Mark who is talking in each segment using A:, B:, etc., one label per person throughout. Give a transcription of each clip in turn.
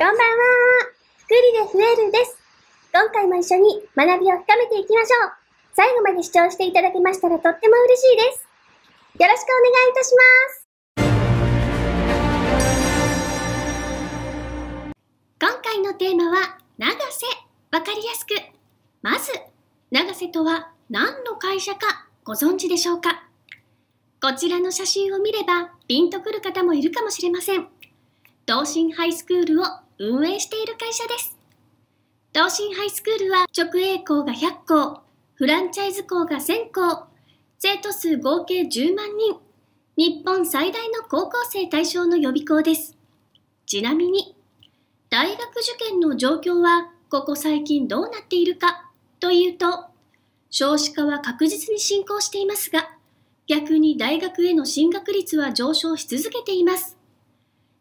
A: こんばんは。グリでです。今回も一緒に学びを深めていきましょう。最後まで視聴していただけましたらとっても嬉しいです。よろしくお願
B: いいたします。今回のテーマは、永瀬。わかりやすく。まず、長瀬とは何の会社かご存知でしょうかこちらの写真を見ればピンとくる方もいるかもしれません。同心ハイスクールを運営している会社です。東進ハイスクールは直営校が100校、フランチャイズ校が1000校、生徒数合計10万人、日本最大の高校生対象の予備校です。ちなみに、大学受験の状況はここ最近どうなっているかというと、少子化は確実に進行していますが、逆に大学への進学率は上昇し続けています。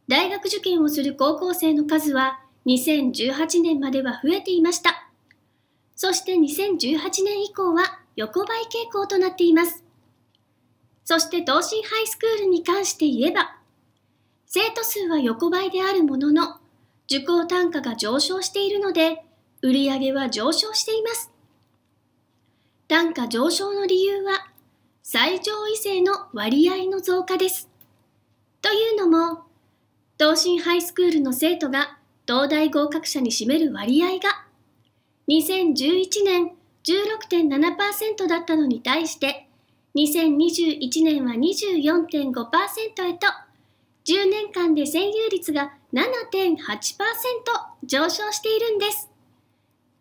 B: 大学受験をする高校生の数は2018年までは増えていました。そして2018年以降は横ばい傾向となっています。そして東進ハイスクールに関して言えば、生徒数は横ばいであるものの、受講単価が上昇しているので、売り上げは上昇しています。単価上昇の理由は、最上位生の割合の増加です。というのも、東進ハイスクールの生徒が東大合格者に占める割合が2011年16.7%だったのに対して2021年は24.5%へと10年間で占有率が7.8%上昇しているんです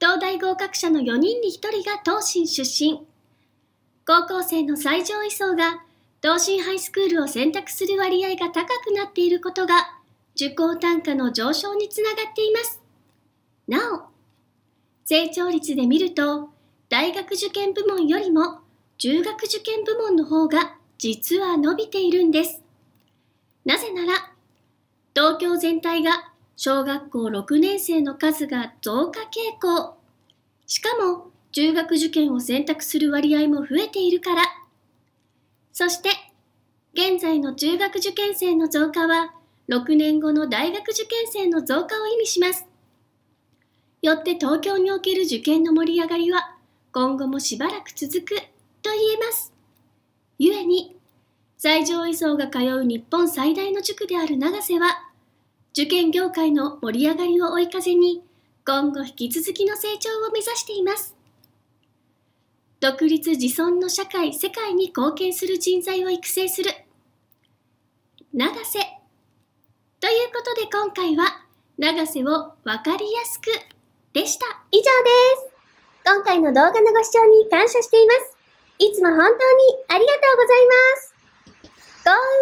B: 東大合格者の4人に1人が東進出身高校生の最上位層が東進ハイスクールを選択する割合が高くなっていることが受講単価の上昇につながっています。なお、成長率で見ると、大学受験部門よりも中学受験部門の方が実は伸びているんです。なぜなら、東京全体が小学校6年生の数が増加傾向。しかも、中学受験を選択する割合も増えているから。そして、現在の中学受験生の増加は6年後の大学受験生の増加を意味します。よって東京における受験の盛り上がりは今後もしばらく続くと言えます。ゆえに、在上位層が通う日本最大の塾である長瀬は、受験業界の盛り上がりを追い風に、今後引き続きの成長を目指しています。独立自尊の社会、世界に貢献する人材を育成する。長瀬ということで今回は、長瀬をわかりやすくでした。以上です。今回の動画
A: のご視聴に感謝しています。いつも本当にありがとうございます。